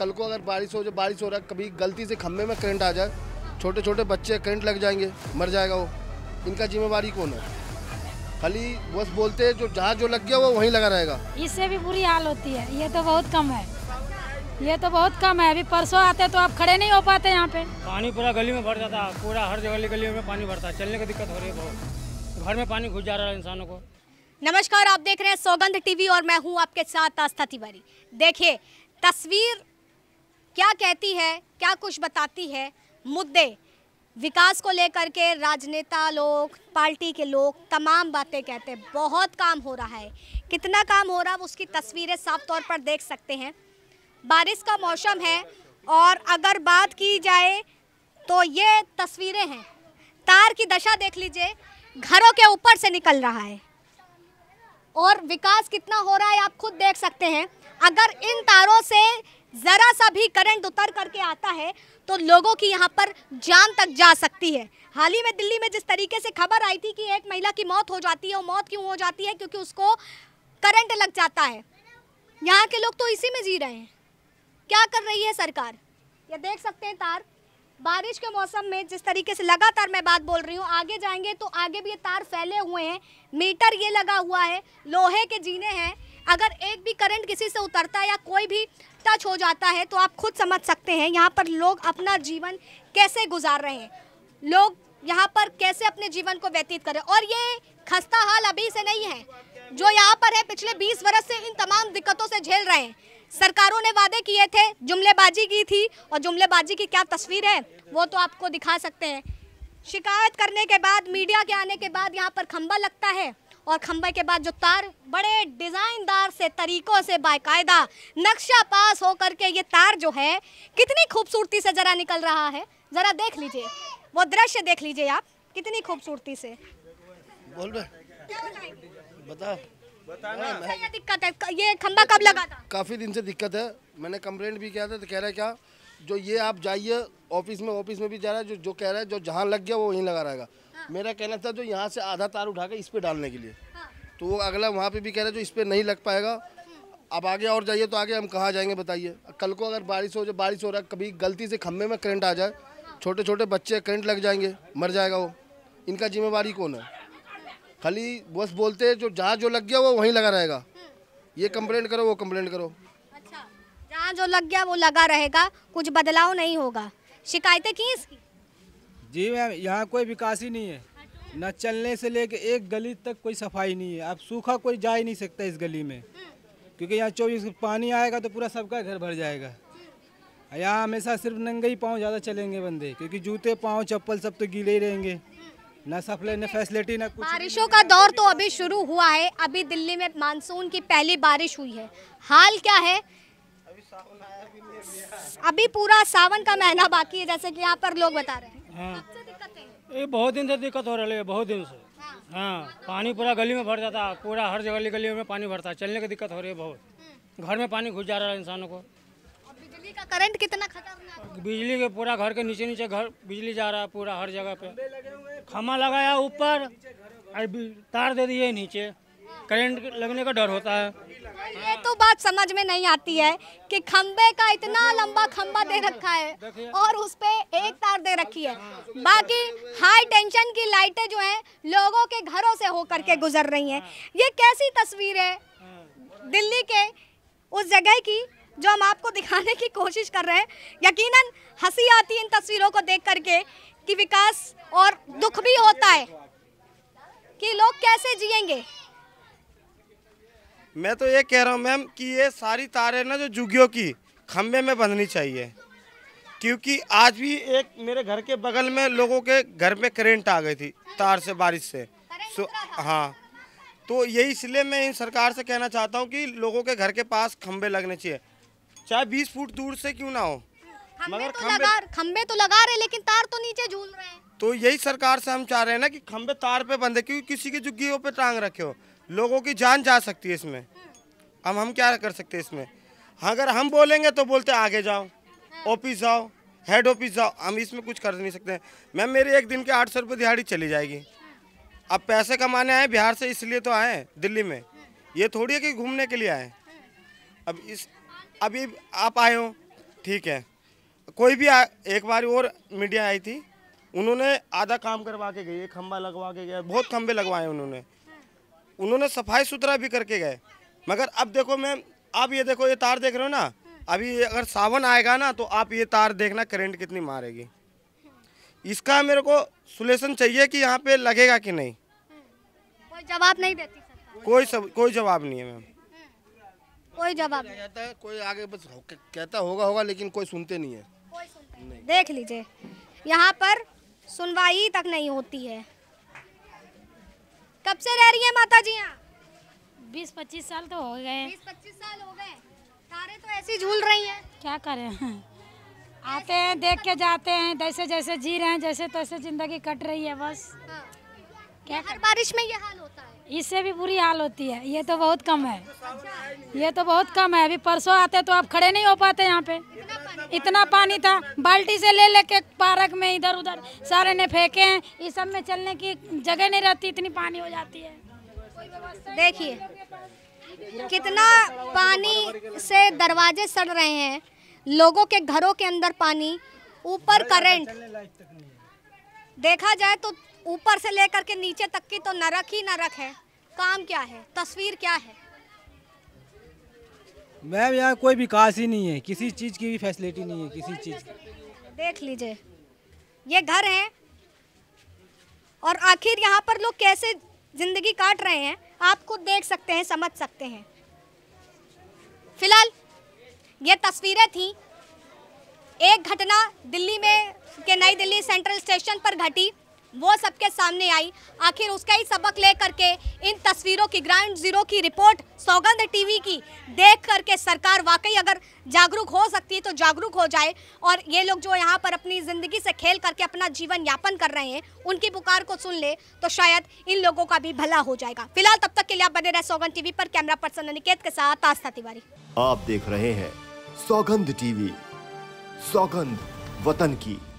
कल को अगर बारिश हो जाए बारिश हो रहा है कभी गलती से खम्भे में करंट आ जाए छोटे छोटे बच्चे करंट लग जाएंगे मर जाएगा वो इनका जिम्मेवारी कौन है खाली बस बोलते हैं जो जहाँ जो लग गया वो वहीं लगा रहेगा इससे भी बुरी हाल होती है ये तो बहुत कम है ये तो बहुत कम है अभी परसों आते तो आप खड़े नहीं हो पाते यहाँ पे पानी पूरा गली में भर जाता है पूरा हर जगह गली में पानी भरता है चलने की दिक्कत हो रही है बहुत घर में पानी घुस जा रहा है इंसानों को नमस्कार आप देख रहे हैं सौगंध टीवी और मैं हूँ आपके साथ आस्था तिवारी देखिए तस्वीर क्या कहती है क्या कुछ बताती है मुद्दे विकास को लेकर के राजनेता लोग पार्टी के लोग तमाम बातें कहते हैं बहुत काम हो रहा है कितना काम हो रहा है उसकी तस्वीरें साफ तौर पर देख सकते हैं बारिश का मौसम है और अगर बात की जाए तो ये तस्वीरें हैं तार की दशा देख लीजिए घरों के ऊपर से निकल रहा है और विकास कितना हो रहा है आप खुद देख सकते हैं अगर इन तारों से ज़रा सा भी करंट उतर करके आता है तो लोगों की यहाँ पर जान तक जा सकती है हाल ही में दिल्ली में जिस तरीके से खबर आई थी कि एक महिला की मौत हो जाती है और मौत क्यों हो जाती है क्योंकि उसको करंट लग जाता है यहाँ के लोग तो इसी में जी रहे हैं क्या कर रही है सरकार ये देख सकते हैं तार बारिश के मौसम में जिस तरीके से लगातार मैं बात बोल रही हूँ आगे जाएंगे तो आगे भी ये तार फैले हुए हैं मीटर ये लगा हुआ है लोहे के जीने हैं अगर एक भी करंट किसी से उतरता है या कोई भी टच हो जाता है तो आप खुद समझ सकते हैं यहाँ पर लोग अपना जीवन कैसे गुजार रहे हैं लोग यहाँ पर कैसे अपने जीवन को व्यतीत करें और ये खस्ता हाल अभी से नहीं है जो यहाँ पर है पिछले 20 वर्ष से इन तमाम दिक्कतों से झेल रहे हैं सरकारों ने वादे किए थे जुमलेबाजी की थी और जुमलेबाजी की क्या तस्वीर है वो तो आपको दिखा सकते हैं शिकायत करने के बाद मीडिया के आने के बाद यहाँ पर खंबा लगता है और खम्बे के बाद जो तार बड़े डिज़ाइनदार से तरीक़ों से बाकायदा नक्शा पास हो करके ये तार जो है कितनी खूबसूरती से ज़रा निकल रहा है ज़रा देख लीजिए वो दृश्य देख लीजिए आप कितनी खूबसूरती से बोल बता दिक्कत है ये खंबा कब लगा था काफ़ी दिन से दिक्कत है मैंने कंप्लेंट भी किया था तो कह रहा है क्या जो ये आप जाइए ऑफिस में ऑफिस में भी जा रहा है जो जो कह रहा है जो जहाँ लग गया वो वहीं लगा रहेगा मेरा कहना था जो यहाँ से आधा तार उठा के इस पर डालने के लिए हाँ। तो वो अगला वहाँ पे भी कह रहा है जो इस पर नहीं लग पाएगा अब आगे और जाइए तो आगे हम कहाँ जाएंगे बताइए कल को अगर बारिश हो जाए बारिश हो रहा है कभी गलती से खम्भे में करंट आ जाए छोटे छोटे बच्चे करंट लग जाएंगे मर जाएगा वो इनका जिम्मेवारी कौन है खाली बस बोलते हैं जो जहाँ जो लग गया वो वहीं लगा रहेगा ये कंप्लेंट करो वो कंप्लेंट करो अच्छा जहाँ जो लग गया वो लगा रहेगा कुछ बदलाव नहीं होगा शिकायतें की इसकी जी मैम यहाँ कोई विकास ही नहीं है न चलने से लेके एक गली तक कोई सफाई नहीं है अब सूखा कोई जा ही नहीं सकता इस गली में क्योंकि यहाँ चौबीस पानी आएगा तो पूरा सबका घर भर जाएगा यहाँ हमेशा सिर्फ नंगे ही पाँव ज़्यादा चलेंगे बंदे क्योंकि जूते पाँव चप्पल सब तो गीले ही रहेंगे न सफले न फैसिलिटी न कुछ बारिशों का दौर तो अभी शुरू हुआ है अभी दिल्ली में मानसून की पहली बारिश हुई है हाल क्या है अभी पूरा सावन का महीना बाकी है जैसे कि यहाँ पर लोग बता रहे हैं हाँ ये बहुत दिन से दिक्कत हो रही है बहुत दिन से हाँ।, हाँ पानी पूरा गली में भर जाता पूरा हर जगह गली में पानी भरता चलने की दिक्कत हो रही है बहुत हम्म। घर में पानी घुस जा रहा है इंसानों को बिजली का करंट कितना खतरनाक बिजली के पूरा घर के नीचे नीचे घर बिजली जा रहा है पूरा हर जगह पे खम्मा लगाया ऊपर तार दे दिए नीचे हाँ। करंट लगने का डर होता है ये तो बात समझ में नहीं आती है कि खम्बे का इतना लंबा खम्बा दे रखा है और उस पर एक तार दे रखी है बाकी हाई टेंशन की लाइटें जो हैं लोगों के घरों से होकर के गुजर रही हैं ये कैसी तस्वीर है दिल्ली के उस जगह की जो हम आपको दिखाने की कोशिश कर रहे हैं यकीनन हंसी आती है इन तस्वीरों को देख करके कि विकास और दुख भी होता है कि लोग कैसे जिएंगे मैं तो ये कह रहा हूँ मैम कि ये सारी तारें ना जो जुगियों की खम्भे में बंधनी चाहिए क्योंकि आज भी एक मेरे घर के बगल में लोगों के घर में करेंट आ गई थी तार से बारिश से सो हाँ तो यही इसलिए मैं इन सरकार से कहना चाहता हूँ कि लोगों के घर के पास खम्भे लगने चाहिए चाहे बीस फुट दूर से क्यों ना हो मगर तो लगा खम्भे तो लगा रहे लेकिन तार तो नीचे झूल रहे हैं तो यही सरकार से हम चाह रहे हैं ना कि खम्भे तार पे बंधे क्योंकि किसी की जुग्गियों पे टांग रखे हो लोगों की जान जा सकती है इसमें अब हम क्या कर सकते हैं इसमें अगर हम बोलेंगे तो बोलते आगे जाओ ऑफिस जाओ हेड ऑफिस जाओ हम इसमें कुछ कर नहीं सकते मैम मेरी एक दिन के आठ सौ रुपये दिहाड़ी चली जाएगी अब पैसे कमाने आए बिहार से इसलिए तो आए दिल्ली में ये थोड़ी है कि घूमने के लिए आए अब इस अभी आप आए हो ठीक है कोई भी आ, एक बार और मीडिया आई थी उन्होंने आधा काम करवा के गई खंबा लगवा के गया बहुत खंबे लगवाए उन्होंने उन्होंने सफाई सुथरा भी करके गए मगर अब देखो मैम आप ये देखो ये तार देख रहे हो ना अभी अगर सावन आएगा ना तो आप ये तार देखना करंट कितनी मारेगी इसका मेरे को सोल्यूशन चाहिए कि यहाँ पे लगेगा कि नहीं कोई जवाब नहीं देती कोई सब कोई जवाब नहीं है मैम हम्म, कोई जवाब कोई आगे बस कहता होगा होगा लेकिन कोई सुनते नहीं है कोई सुनते नहीं। देख लीजिए यहाँ पर सुनवाई तक नहीं होती है कब से रह रही है माता जी यहाँ बीस पच्चीस साल तो हो गए बीस पच्चीस साल हो गए तारे तो ऐसी झूल रही हैं क्या करें आते हैं देख के जाते हैं जैसे जैसे जी रहे हैं जैसे तैसे जिंदगी कट रही है बस हाँ। क्या हर बारिश में ये हाल होता है इससे भी बुरी हाल होती है ये तो बहुत कम है ये तो बहुत कम है अभी परसों आते तो आप खड़े नहीं हो पाते यहाँ पे इतना पानी था बाल्टी से ले लेके पार्क में इधर उधर सारे ने फेंके हैं इस सब में चलने की जगह नहीं रहती इतनी पानी हो जाती है देखिए कितना पानी से दरवाजे सड़ रहे हैं लोगों के घरों के अंदर पानी ऊपर करंट देखा जाए तो ऊपर से लेकर के नीचे तक की तो नरक ही नरक है काम क्या है तस्वीर क्या है मैम यहाँ कोई विकास ही नहीं है किसी चीज़ की भी फैसिलिटी नहीं है किसी चीज़ की देख लीजिए ये घर है और आखिर यहाँ पर लोग कैसे ज़िंदगी काट रहे हैं आप खुद देख सकते हैं समझ सकते हैं फिलहाल ये तस्वीरें थी एक घटना दिल्ली में के नई दिल्ली सेंट्रल स्टेशन पर घटी वो सबके सामने आई आखिर उसका ही सबक ले करके इन तस्वीरों की ग्राउंड जीरो की रिपोर्ट सौगंध टीवी की देख करके सरकार वाकई अगर जागरूक हो सकती है तो जागरूक हो जाए और ये लोग जो यहाँ पर अपनी ज़िंदगी से खेल करके अपना जीवन यापन कर रहे हैं उनकी पुकार को सुन ले तो शायद इन लोगों का भी भला हो जाएगा फिलहाल तब तक के लिए आप बने रहे सौगंध टीवी पर कैमरा पर्सन अनिकेत के साथ आस्था तिवारी आप देख रहे हैं सौगंध टीवी सौगंध वतन की